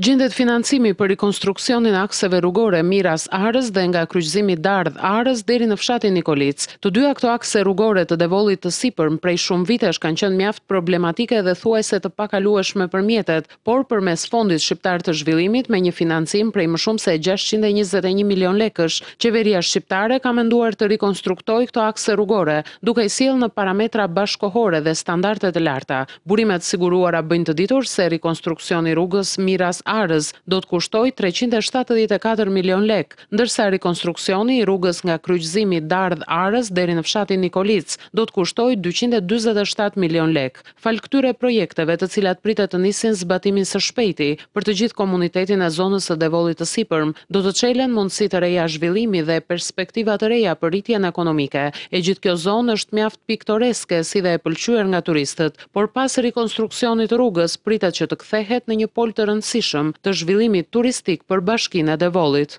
Gjendet financimi për rikonstruksionin e akseve rrugore Miras Arës dhe nga kryqëzimi Dardh Arës deri në fshatin Nikolic. Të dy ato akse rrugore të devollit të sipërm prej shumë vitesh kanë qenë mjaft problematike dhe thuajse të pakalueshme për mjetet, por përmes fondit shqiptar të zhvillimit me një financim prej më shumë se 621 milion lekësh, qeveria shqiptare ka menduar të rikonstruktojë këto akse rrugore, duke i sjellë në parametra bashkohore dhe standarde të larta. Burimet e siguruara bëjnë të ditur se rikonstruksioni i rrugës Miras Arës do të kushtoj 374 milion lek, ndërsa rekonstruksioni i rrugës nga kryqëzimi Dardh Arës deri në fshatin Nikolic do të kushtoj 247 milion lek. Fal këtyre projekteve të cilat pritet të nisin zbatimin së shpejti për të gjithë komunitetin e zonës së Devollit të Sipërm, do të çelen mundësi të reja zhvillimi dhe perspektiva të reja për rritjen ekonomike. E gjithë kjo zonë është mjaft piktoreske si dhe e pëlqyer nga turistët, por pas rikonstruksionit të rrugës pritet që të kthehet në një pol të rëndësishëm të zhvillimit turistik për bashkina dhe volit.